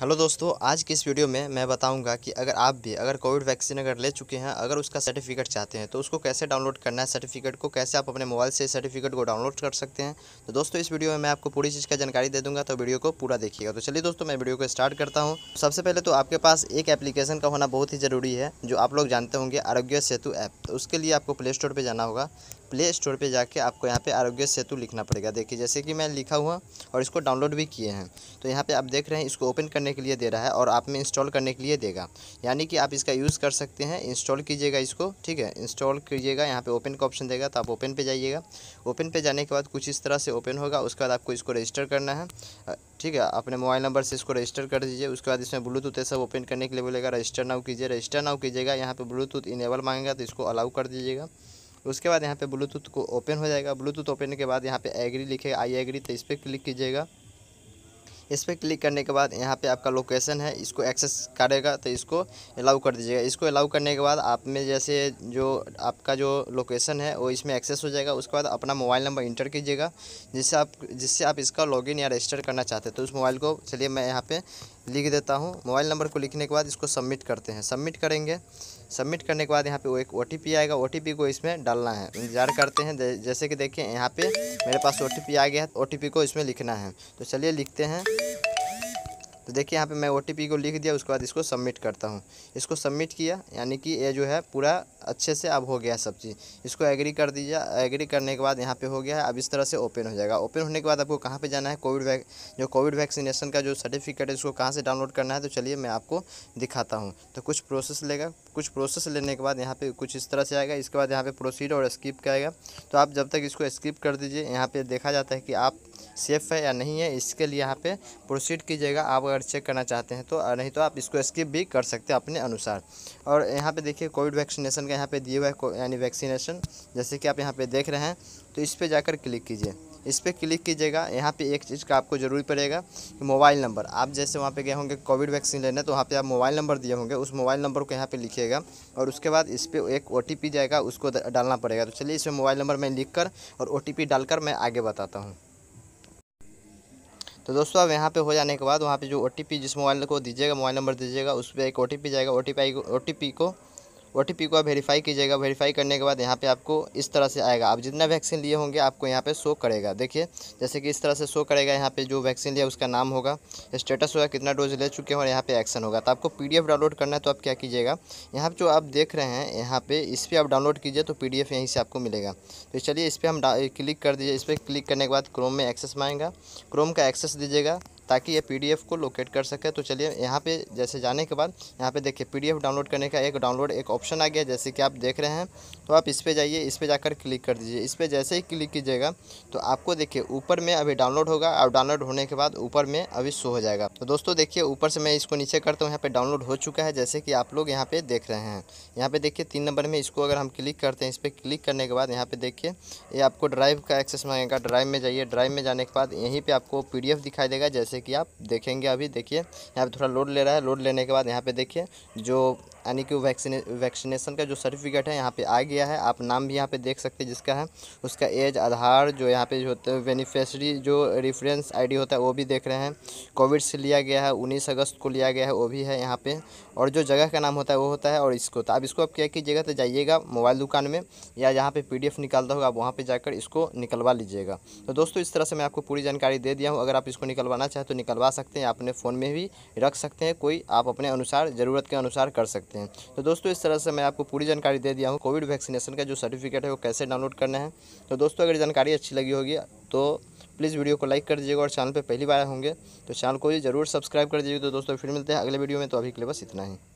hello दोस्तों आज के इस वीडियो में मैं बताऊंगा कि अगर आप भी अगर कोविड वैक्सीन अगर ले चुके हैं अगर उसका सर्टिफिकेट चाहते हैं तो उसको कैसे डाउनलोड करना है सर्टिफिकेट को कैसे आप अपने मोबाइल से सर्टिफिकेट को डाउनलोड कर सकते हैं तो दोस्तों इस वीडियो में मैं आपको पूरी चीज़ का जानकारी दे दूँगा तो वीडियो को पूरा देखिएगा तो चलिए दोस्तों मैं वीडियो को स्टार्ट करता हूँ सबसे पहले तो आपके पास एक एप्लीकेशन का होना बहुत ही ज़रूरी है जो आप लोग जानते होंगे आरोग्य सेतु ऐप तो उसके लिए आपको प्ले स्टोर पर जाना होगा प्ले स्टोर पे जाके आपको यहाँ पे आरोग्य सेतु लिखना पड़ेगा देखिए जैसे कि मैं लिखा हुआ और इसको डाउनलोड भी किए हैं तो यहाँ पे आप देख रहे हैं इसको ओपन करने के लिए दे रहा है और आप में इंस्टॉल करने के लिए देगा यानी कि आप इसका यूज़ कर सकते हैं इंस्टॉल कीजिएगा इसको ठीक है इंस्टॉल कीजिएगा यहाँ पर ओपन का ऑप्शन देगा तो आप ओपन पर जाइएगा ओपन पर जाने के बाद कुछ इस तरह से ओपन होगा उसके बाद आपको इसको रजिस्टर करना है ठीक है अपने मोबाइल नंबर से इसको रजिस्टर कर दीजिए उसके बाद इसमें ब्लूटूथ है सब ओपन करने के लिए बोलेगा रजिस्टर नाउ कीजिए रजिस्टर नाउ कीजिएगा यहाँ पे ब्लूटूथ इनेबल मांगेगा तो इसको अलाउ कर दीजिएगा उसके बाद यहाँ पे ब्लूटूथ को ओपन हो जाएगा ब्लूटूथ ओपन के बाद यहाँ पे एग्री लिखेगा आई एग्री तो इस पर क्लिक कीजिएगा इस पर क्लिक करने के बाद यहाँ पे आपका लोकेशन है इसको एक्सेस करेगा तो इसको अलाउ कर दीजिएगा इसको अलाउ करने के बाद आप में जैसे जो आपका जो लोकेशन है वो इसमें एक्सेस हो जाएगा उसके बाद अपना मोबाइल नंबर इंटर कीजिएगा जिससे आप जिससे आप इसका लॉगिन या रजिस्टर करना चाहते हैं तो उस मोबाइल को चलिए मैं यहाँ पर लिख देता हूँ मोबाइल नंबर को लिखने के बाद इसको सबमिट करते हैं सबमिट करेंगे सबमिट करने के बाद यहाँ पे वो एक ओ आएगा ओ को इसमें डालना है इंतजार करते हैं जैसे कि देखिए यहाँ पे मेरे पास ओ आ गया है ओ को इसमें लिखना है तो चलिए लिखते हैं तो देखिए यहाँ पे मैं ओ को लिख दिया उसके बाद इसको सबमिट करता हूँ इसको सबमिट किया यानी कि ये जो है पूरा अच्छे से अब हो गया सब चीज़ इसको एग्री कर दीजिए एग्री करने के बाद यहाँ पे हो गया है अब इस तरह से ओपन हो जाएगा ओपन होने के बाद आपको कहाँ पे जाना है कोविड वैक जो कोविड वैक्सीनेशन का जो सर्टिफिकेट है उसको कहाँ से डाउनलोड करना है तो चलिए मैं आपको दिखाता हूँ तो कुछ प्रोसेस लेगा कुछ प्रोसेस लेने के बाद यहाँ पर कुछ इस तरह से आएगा इसके बाद यहाँ पर प्रोसीड और स्किप का तो आप जब तक इसको स्किप कर दीजिए यहाँ पर देखा जाता है कि आप सेफ़ है या नहीं है इसके लिए यहाँ पे प्रोसीड कीजिएगा आप अगर चेक करना चाहते हैं तो नहीं तो आप इसको स्किप भी कर सकते हैं अपने अनुसार और यहाँ पे देखिए कोविड वैक्सीनेशन का यहाँ पे दिए हुआ है यानी वैक्सीनेशन जैसे कि आप यहाँ पे देख रहे हैं तो इस पर जाकर क्लिक कीजिए इस पर क्लिक कीजिएगा यहाँ पे एक चीज़ का आपको ज़रूरी पड़ेगा कि मोबाइल नंबर आप जैसे वहाँ पे गए होंगे कोविड वैक्सीन लेने तो वहाँ पे आप मोबाइल नंबर दिए होंगे उस मोबाइल नंबर को यहाँ पे लिखिएगा और उसके बाद इस पर एक ओ जाएगा उसको डालना पड़ेगा तो चलिए इसमें मोबाइल नंबर मैं लिख और ओ डालकर मैं आगे बताता हूँ तो दोस्तों अब यहाँ पे हो जाने के बाद वहाँ पे जो ओ जिस मोबाइल को दीजिएगा मोबाइल नंबर दीजिएगा उस पर एक ओ जाएगा ओ टी को ओ को आप वेरीफाई कीजिएगा वेरीफाई करने के बाद यहाँ पे आपको इस तरह से आएगा आप जितना वैक्सीन लिए होंगे आपको यहाँ पे शो करेगा देखिए जैसे कि इस तरह से शो करेगा यहाँ पे जो वैक्सीन लिया उसका नाम होगा स्टेटस होगा कितना डोज ले चुके हैं और यहाँ पे एक्शन होगा तो आपको पी डाउनलोड करना है तो आप क्या कीजिएगा यहाँ पर जो आप देख रहे हैं यहाँ पर इस पर आप डाउनलोड कीजिए तो पी यहीं से आपको मिलेगा तो चलिए इस पर हम क्लिक कर दीजिए इस पर क्लिक करने के बाद क्रोम में एक्सेस मांगेगा क्रोम का एक्सेस दीजिएगा ताकि ये पीडीएफ को लोकेट कर सके तो चलिए यहाँ पे जैसे जाने के बाद यहाँ पे देखिए पीडीएफ डाउनलोड करने का एक डाउनलोड एक ऑप्शन ऑप्शन आ गया जैसे कि आप देख रहे हैं तो आप इस पर जाइए इस पर जाकर क्लिक कर दीजिए इस पर जैसे ही क्लिक कीजिएगा तो आपको देखिए ऊपर में अभी डाउनलोड होगा और डाउनलोड होने के बाद ऊपर में अभी शो हो जाएगा तो दोस्तों देखिए ऊपर से मैं इसको नीचे करता हूँ यहाँ पर डाउनलोड हो चुका है जैसे कि आप लोग यहाँ पर देख रहे हैं यहाँ पर देखिए तीन नंबर में इसको अगर हम क्लिक करते हैं इस पर क्लिक करने के बाद यहाँ पर देखिए ये आपको ड्राइव का एक्सेस मांगेगा ड्राइव में जाइए ड्राइव में जाने के बाद यहीं पर आपको पी दिखाई देगा जैसे कि आप देखेंगे अभी देखिए यहाँ पर थोड़ा लोड ले रहा है लोड लेने के बाद यहाँ पर देखिए जो यानी कि वैक्सीने वैक्सीनेशन का जो सर्टिफिकेट है यहाँ पे आ गया है आप नाम भी यहाँ पे देख सकते हैं जिसका है उसका एज आधार जो यहाँ पे जो होता है बेनिफिशरी जो रेफरेंस आईडी होता है वो भी देख रहे हैं कोविड से लिया गया है उन्नीस अगस्त को लिया गया है वो भी है यहाँ पर और जो जगह का नाम होता है वो होता है और इसको तो आप इसको आप क्या कीजिएगा तो जाइएगा मोबाइल दुकान में या जहाँ पर पी निकालता होगा आप वहाँ पर जाकर इसको निकलवा लीजिएगा तो दोस्तों इस तरह से मैं आपको पूरी जानकारी दे दिया हूँ अगर आप इसको निकलवाना चाहें तो निकलवा सकते हैं अपने फ़ोन में भी रख सकते हैं कोई आप अपने अनुसार ज़रूरत के अनुसार कर सकते हैं सकते हैं तो दोस्तों इस तरह से मैं आपको पूरी जानकारी दे दिया हूँ कोविड वैक्सीनेशन का जो सर्टिफिकेट है वो कैसे डाउनलोड करना है तो दोस्तों अगर जानकारी अच्छी लगी होगी तो प्लीज़ वीडियो को लाइक कर दीजिएगा और चैनल पर पहली बार होंगे तो चैनल को भी जरूर सब्सक्राइब कर दीजिएगा तो दोस्तों फिर मिलते हैं अगले वीडियो में तो अभी के लिए बस इतना ही